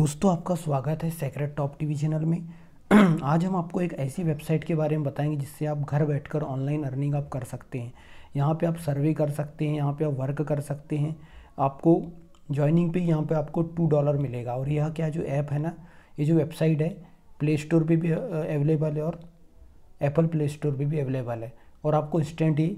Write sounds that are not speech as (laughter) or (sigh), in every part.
दोस्तों आपका स्वागत है सेक्रेट टॉप टीवी चैनल में (clears throat) आज हम आपको एक ऐसी वेबसाइट के बारे में बताएंगे जिससे आप घर बैठकर ऑनलाइन अर्निंग आप कर सकते हैं यहाँ पे आप सर्वे कर सकते हैं यहाँ पे आप वर्क कर सकते हैं आपको ज्वाइनिंग पे यहाँ पे आपको टू डॉलर मिलेगा और यह क्या जो ऐप है ना ये जो वेबसाइट है प्ले स्टोर पर भी अवेलेबल है और एप्पल प्ले स्टोर पर भी अवेलेबल है और आपको इंस्टेंट ही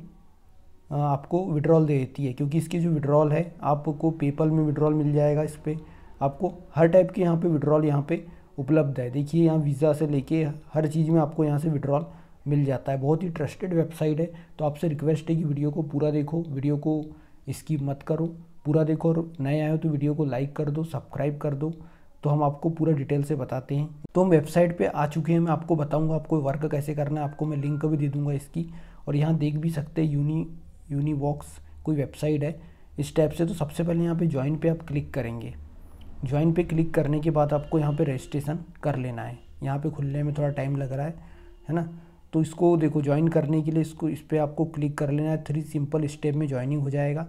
आपको विड्रॉल दे देती है क्योंकि इसकी जो विड्रॉल है आपको पेपल में विड्रॉल मिल जाएगा इस पर आपको हर टाइप के यहाँ पे विड्रॉल यहाँ पे उपलब्ध है देखिए यहाँ वीज़ा से लेके हर चीज़ में आपको यहाँ से विड्रॉल मिल जाता है बहुत ही ट्रस्टेड वेबसाइट है तो आपसे रिक्वेस्ट है कि वीडियो को पूरा देखो वीडियो को इसकी मत करो पूरा देखो और नए आए हो तो वीडियो को लाइक कर दो सब्सक्राइब कर दो तो हम आपको पूरा डिटेल से बताते हैं तो हम वेबसाइट पे आ चुके हैं मैं आपको बताऊंगा आपको वर्क कैसे करना है आपको मैं लिंक भी दे दूंगा इसकी और यहाँ देख भी सकते हैं यूनी यूनिवॉक्स कोई वेबसाइट है इस टाइप से तो सबसे पहले यहाँ पे ज्वाइन पे आप क्लिक करेंगे ज्वाइन पे क्लिक करने के बाद आपको यहाँ पे रजिस्ट्रेशन कर लेना है यहाँ पे खुलने में थोड़ा टाइम लग रहा है है ना तो इसको देखो ज्वाइन करने के लिए इसको इस पर आपको क्लिक कर लेना है थ्री सिंपल स्टेप में ज्वाइनिंग हो जाएगा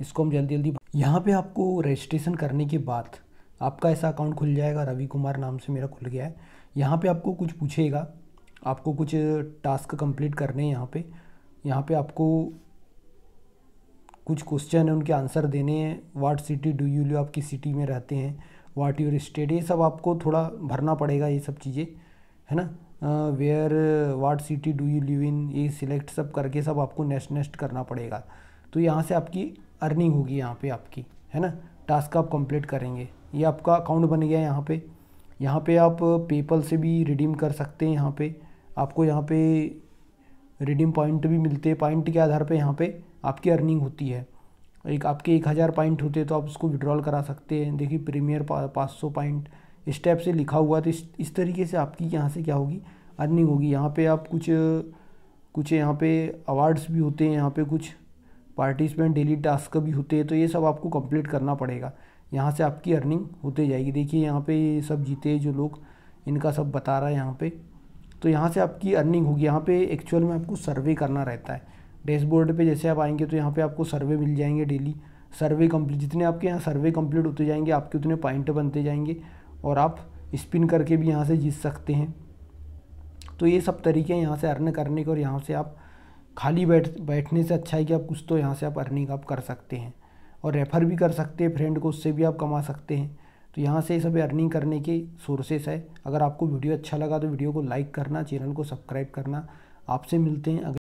इसको हम जल्दी जल्दी यहाँ पर आपको रजिस्ट्रेशन करने के बाद आपका ऐसा अकाउंट खुल जाएगा रवि कुमार नाम से मेरा खुल गया है यहाँ पर आपको कुछ पूछेगा आपको कुछ टास्क कम्प्लीट करने हैं यहाँ पर यहाँ पर आपको कुछ क्वेश्चन है उनके आंसर देने हैं what city do you live आप किस सिटी में रहते हैं वाट योर स्टेट ये सब आपको थोड़ा भरना पड़ेगा ये सब चीज़ें है ना where what city do you live in ये सिलेक्ट सब करके सब आपको नेक्स्ट नेक्स्ट करना पड़ेगा तो यहाँ से आपकी अर्निंग होगी यहाँ पे आपकी है ना टास्क आप कंप्लीट करेंगे ये आपका अकाउंट बन गया यहाँ पे यहाँ पे आप पेपल से भी रिडीम कर सकते हैं यहाँ पे आपको यहाँ पे रिडीम पॉइंट भी मिलते हैं पॉइंट के आधार पर यहाँ पर आपकी अर्निंग होती है एक आपके एक हज़ार पॉइंट होते तो आप उसको विड्रॉल करा सकते हैं देखिए प्रीमियर पाँच सौ पॉइंट इस टाइप से लिखा हुआ तो इस इस तरीके से आपकी यहाँ से क्या होगी अर्निंग होगी यहाँ पे आप कुछ कुछ यहाँ पे अवार्ड्स भी होते हैं यहाँ पे कुछ पार्टिसिपेंट डेली टास्क भी होते हैं तो ये सब आपको कंप्लीट करना पड़ेगा यहाँ से आपकी अर्निंग होते जाएगी देखिए यहाँ पे सब जीते जो लोग इनका सब बता रहा है यहाँ पे तो यहाँ से आपकी अर्निंग होगी यहाँ पे एक्चुअल में आपको सर्वे करना रहता है डैशबोर्ड पे जैसे आप आएंगे तो यहाँ पे आपको सर्वे मिल जाएंगे डेली सर्वे कंप्लीट जितने आपके यहाँ सर्वे कंप्लीट होते जाएंगे आपके उतने पॉइंट बनते जाएंगे और आप स्पिन करके भी यहाँ से जीत सकते हैं तो ये सब तरीके हैं यहाँ से अर्न करने के और यहाँ से आप खाली बैठ बैठने से अच्छा है कि आप कुछ तो यहाँ से आप अर्निंग आप कर सकते हैं और रेफ़र भी कर सकते हैं फ्रेंड को उससे भी आप कमा सकते हैं तो यहाँ से सब अर्निंग करने के सोर्सेस है अगर आपको वीडियो अच्छा लगा तो वीडियो को लाइक करना चैनल को सब्सक्राइब करना आपसे मिलते हैं